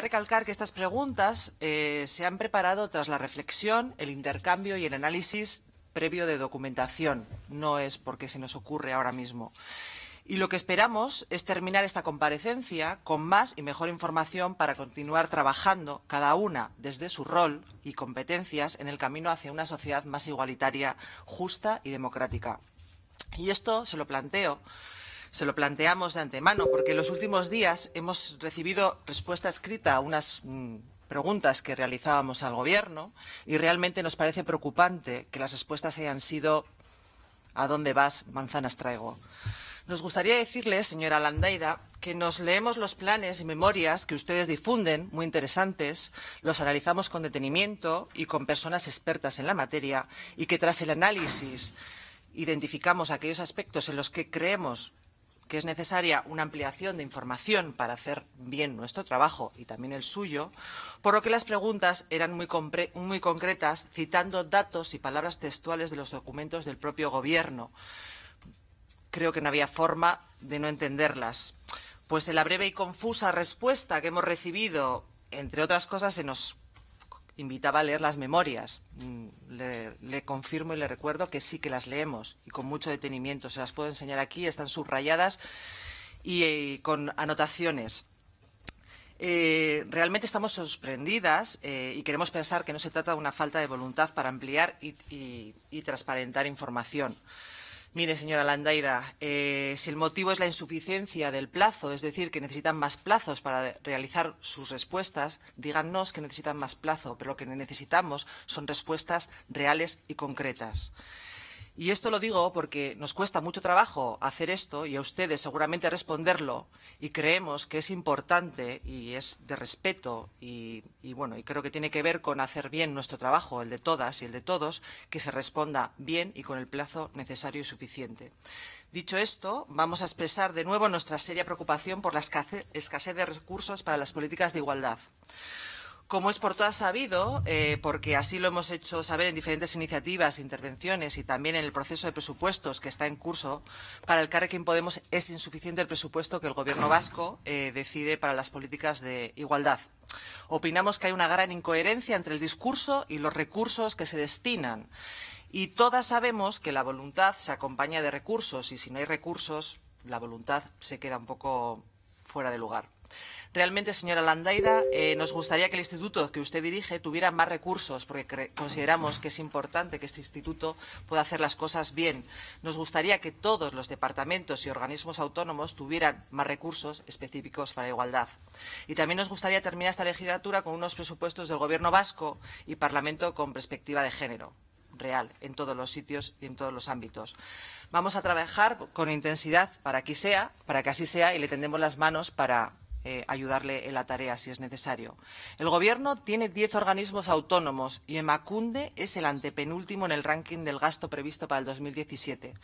recalcar que estas preguntas eh, se han preparado tras la reflexión, el intercambio y el análisis previo de documentación. No es porque se nos ocurre ahora mismo. Y lo que esperamos es terminar esta comparecencia con más y mejor información para continuar trabajando, cada una desde su rol y competencias, en el camino hacia una sociedad más igualitaria, justa y democrática. Y esto se lo planteo se lo planteamos de antemano, porque en los últimos días hemos recibido respuesta escrita a unas mm, preguntas que realizábamos al Gobierno y realmente nos parece preocupante que las respuestas hayan sido ¿a dónde vas? Manzanas traigo. Nos gustaría decirle, señora Landaida, que nos leemos los planes y memorias que ustedes difunden, muy interesantes, los analizamos con detenimiento y con personas expertas en la materia, y que tras el análisis identificamos aquellos aspectos en los que creemos que es necesaria una ampliación de información para hacer bien nuestro trabajo y también el suyo, por lo que las preguntas eran muy, muy concretas, citando datos y palabras textuales de los documentos del propio Gobierno. Creo que no había forma de no entenderlas. Pues en la breve y confusa respuesta que hemos recibido, entre otras cosas, se nos invitaba a leer las memorias. Mm, le, confirmo y le recuerdo que sí que las leemos y con mucho detenimiento. Se las puedo enseñar aquí, están subrayadas y, eh, con anotaciones. Eh, realmente estamos sorprendidas eh, y queremos pensar que no se trata de una falta de voluntad para ampliar y transparentar información. Mire, señora Landaida, eh, si el motivo es la insuficiencia del plazo, es decir, que necesitan más plazos para realizar sus respuestas, díganos que necesitan más plazo, pero lo que necesitamos son respuestas reales y concretas. Y esto lo digo porque nos cuesta mucho trabajo hacer esto y a ustedes seguramente responderlo y creemos que es importante y es de respeto y, bueno, y creo que tiene que ver con hacer bien nuestro trabajo, el de todas y el de todos, que se responda bien y con el plazo necesario y suficiente. Dicho esto, vamos a expresar de nuevo nuestra seria preocupación por la escasez de recursos para las políticas de igualdad. Como es por todas sabido, eh, porque así lo hemos hecho saber en diferentes iniciativas, intervenciones y también en el proceso de presupuestos que está en curso, para el Carrequín Podemos es insuficiente el presupuesto que el Gobierno vasco eh, decide para las políticas de igualdad. Opinamos que hay una gran incoherencia entre el discurso y los recursos que se destinan. Y todas sabemos que la voluntad se acompaña de recursos y si no hay recursos, la voluntad se queda un poco fuera de lugar. Realmente, señora Landaida, eh, nos gustaría que el instituto que usted dirige tuviera más recursos, porque consideramos que es importante que este instituto pueda hacer las cosas bien. Nos gustaría que todos los departamentos y organismos autónomos tuvieran más recursos específicos para la igualdad. Y también nos gustaría terminar esta legislatura con unos presupuestos del Gobierno vasco y Parlamento con perspectiva de género real en todos los sitios y en todos los ámbitos. Vamos a trabajar con intensidad para que sea, para que así sea, y le tendemos las manos para eh, ayudarle en la tarea si es necesario. El Gobierno tiene diez organismos autónomos y Emacunde es el antepenúltimo en el ranking del gasto previsto para el 2017.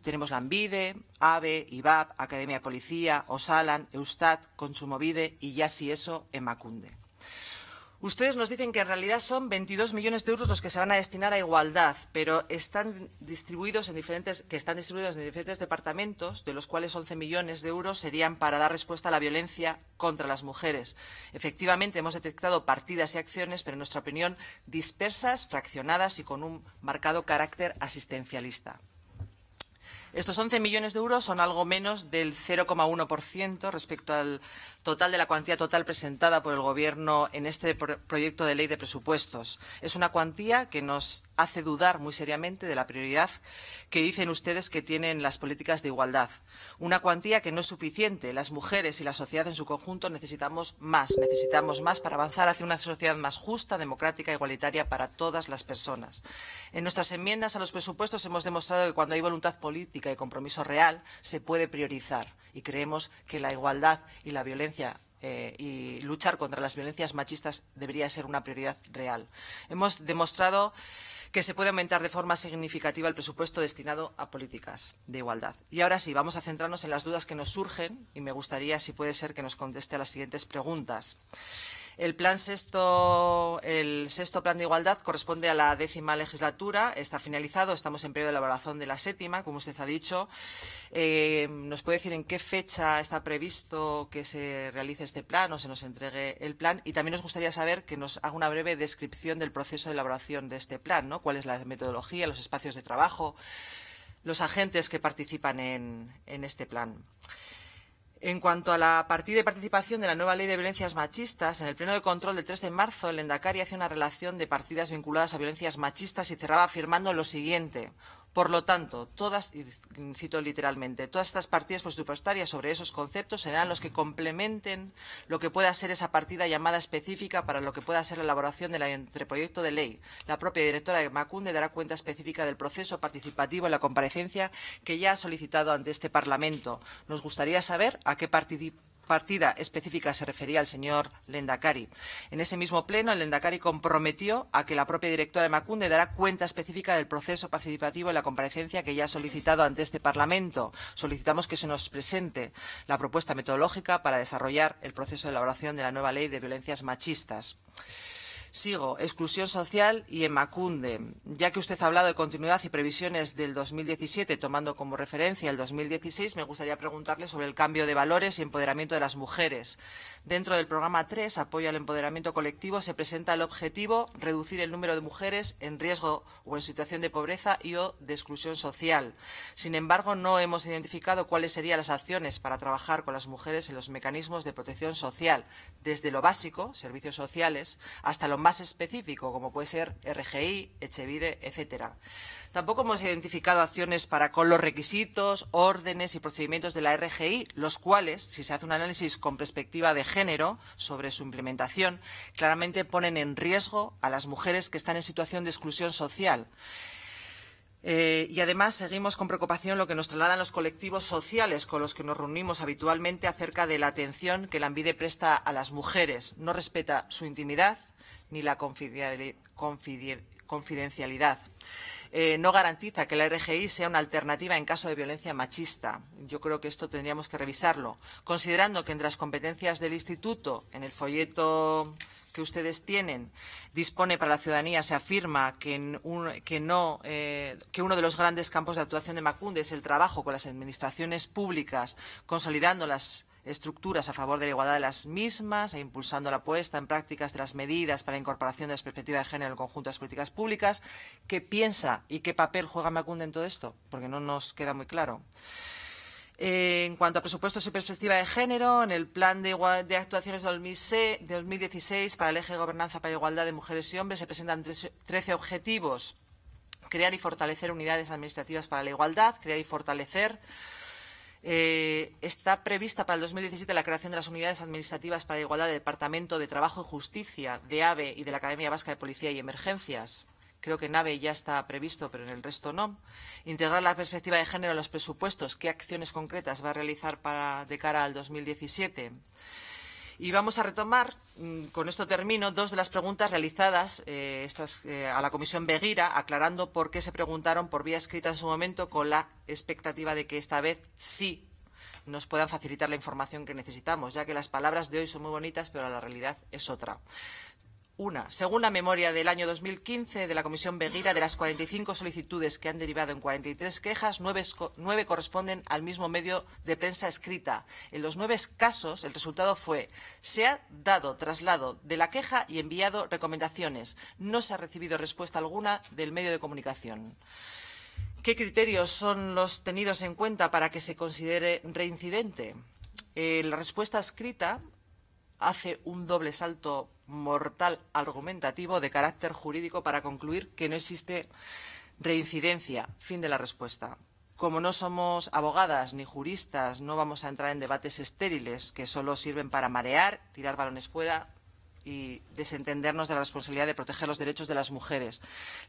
Tenemos la Ambide, AVE, IBAP, Academia de Policía, OSALAN, EUSTAT, Consumovide y ya si eso, Emacunde. Ustedes nos dicen que en realidad son 22 millones de euros los que se van a destinar a igualdad, pero están distribuidos en diferentes, que están distribuidos en diferentes departamentos, de los cuales 11 millones de euros serían para dar respuesta a la violencia contra las mujeres. Efectivamente, hemos detectado partidas y acciones, pero en nuestra opinión dispersas, fraccionadas y con un marcado carácter asistencialista. Estos 11 millones de euros son algo menos del 0,1% respecto al total de la cuantía total presentada por el Gobierno en este proyecto de ley de presupuestos. Es una cuantía que nos hace dudar muy seriamente de la prioridad que dicen ustedes que tienen las políticas de igualdad. Una cuantía que no es suficiente. Las mujeres y la sociedad en su conjunto necesitamos más. Necesitamos más para avanzar hacia una sociedad más justa, democrática igualitaria para todas las personas. En nuestras enmiendas a los presupuestos hemos demostrado que cuando hay voluntad política y compromiso real, se puede priorizar. Y creemos que la igualdad y la violencia eh, y luchar contra las violencias machistas debería ser una prioridad real. Hemos demostrado que se puede aumentar de forma significativa el presupuesto destinado a políticas de igualdad. Y ahora sí, vamos a centrarnos en las dudas que nos surgen y me gustaría, si puede ser, que nos conteste a las siguientes preguntas. El plan sexto, el sexto plan de igualdad corresponde a la décima legislatura, está finalizado, estamos en periodo de elaboración de la séptima, como usted ha dicho. Eh, ¿Nos puede decir en qué fecha está previsto que se realice este plan o se nos entregue el plan? Y también nos gustaría saber que nos haga una breve descripción del proceso de elaboración de este plan, ¿no? ¿Cuál es la metodología, los espacios de trabajo, los agentes que participan en este plan? En cuanto a la partida de participación de la nueva ley de violencias machistas, en el pleno de control del 3 de marzo, el Endacari hace una relación de partidas vinculadas a violencias machistas y cerraba afirmando lo siguiente. Por lo tanto, todas, y cito literalmente, todas estas partidas presupuestarias sobre esos conceptos serán los que complementen lo que pueda ser esa partida llamada específica para lo que pueda ser la elaboración del anteproyecto de ley. La propia directora de Macunde dará cuenta específica del proceso participativo en la comparecencia que ya ha solicitado ante este Parlamento. Nos gustaría saber a qué partido partida específica se refería al señor Lendakari. En ese mismo pleno, el Lendakari comprometió a que la propia directora de Macunde dará cuenta específica del proceso participativo y la comparecencia que ya ha solicitado ante este Parlamento. Solicitamos que se nos presente la propuesta metodológica para desarrollar el proceso de elaboración de la nueva ley de violencias machistas. Sigo, exclusión social y Emacunde. Ya que usted ha hablado de continuidad y previsiones del 2017, tomando como referencia el 2016, me gustaría preguntarle sobre el cambio de valores y empoderamiento de las mujeres. Dentro del programa 3, apoyo al empoderamiento colectivo, se presenta el objetivo reducir el número de mujeres en riesgo o en situación de pobreza y o de exclusión social. Sin embargo, no hemos identificado cuáles serían las acciones para trabajar con las mujeres en los mecanismos de protección social, desde lo básico, servicios sociales, hasta lo más específico, como puede ser RGI, Echevide, etcétera. Tampoco hemos identificado acciones para con los requisitos, órdenes y procedimientos de la RGI, los cuales, si se hace un análisis con perspectiva de género sobre su implementación, claramente ponen en riesgo a las mujeres que están en situación de exclusión social. Eh, y además seguimos con preocupación lo que nos trasladan los colectivos sociales con los que nos reunimos habitualmente acerca de la atención que la ANVIDE presta a las mujeres. No respeta su intimidad, ni la confidencialidad. Eh, no garantiza que la RGI sea una alternativa en caso de violencia machista. Yo creo que esto tendríamos que revisarlo, considerando que entre las competencias del Instituto, en el folleto que ustedes tienen dispone para la ciudadanía se afirma que, eh, que, uno de los grandes campos de actuación de Macunde es el trabajo con las administraciones públicas, consolidando las estructuras a favor de la igualdad de las mismas e impulsando la puesta en prácticas de las medidas para la incorporación de las perspectivas de género en el conjunto de las políticas públicas. ¿Qué piensa y qué papel juega Macunde en todo esto? Porque no nos queda muy claro. Eh, en cuanto a presupuestos y perspectiva de género, en el plan de, de actuaciones de 2016 para el eje de gobernanza para la igualdad de mujeres y hombres se presentan 13 objetivos. Crear y fortalecer unidades administrativas para la igualdad, crear y fortalecer eh, está prevista para el 2017 la creación de las unidades administrativas para la igualdad del Departamento de Trabajo y Justicia, de AVE y de la Academia Vasca de Policía y Emergencias. Creo que en AVE ya está previsto, pero en el resto no. Integrar la perspectiva de género en los presupuestos. ¿Qué acciones concretas va a realizar para, de cara al 2017? Y vamos a retomar, mm, con esto termino, dos de las preguntas realizadas eh, eh, a la Comisión Beguira, aclarando por qué se preguntaron por vía escrita en su momento, con la expectativa de que esta vez sí nos puedan facilitar la información que necesitamos, ya que las palabras de hoy son muy bonitas, pero la realidad es otra. Una, según la memoria del año 2015 de la Comisión Beguira, de las 45 solicitudes que han derivado en 43 quejas, nueve corresponden al mismo medio de prensa escrita. En los nueve casos, el resultado fue se ha dado traslado de la queja y enviado recomendaciones. No se ha recibido respuesta alguna del medio de comunicación. ¿Qué criterios son los tenidos en cuenta para que se considere reincidente? Eh, la respuesta escrita hace un doble salto mortal argumentativo de carácter jurídico para concluir que no existe reincidencia. Fin de la respuesta. Como no somos abogadas ni juristas, no vamos a entrar en debates estériles que solo sirven para marear, tirar balones fuera y desentendernos de la responsabilidad de proteger los derechos de las mujeres.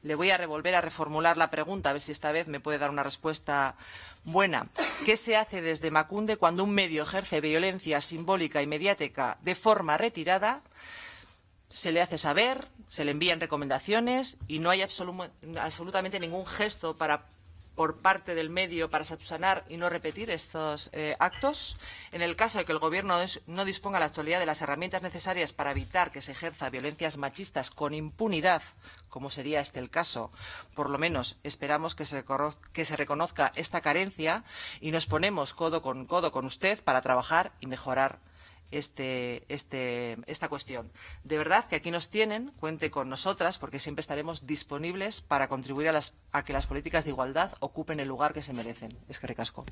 Le voy a revolver a reformular la pregunta, a ver si esta vez me puede dar una respuesta buena. ¿Qué se hace desde Macunde cuando un medio ejerce violencia simbólica y mediática de forma retirada? se le hace saber, se le envían recomendaciones y no hay absolutamente ningún gesto para por parte del medio para subsanar y no repetir estos eh, actos. En el caso de que el Gobierno no disponga a la actualidad de las herramientas necesarias para evitar que se ejerza violencias machistas con impunidad, como sería este el caso, por lo menos esperamos que se, que se reconozca esta carencia y nos ponemos codo con codo con usted para trabajar y mejorar este, este, esta cuestión. De verdad que aquí nos tienen, cuente con nosotras, porque siempre estaremos disponibles para contribuir a, las, a que las políticas de igualdad ocupen el lugar que se merecen. Es que recasco.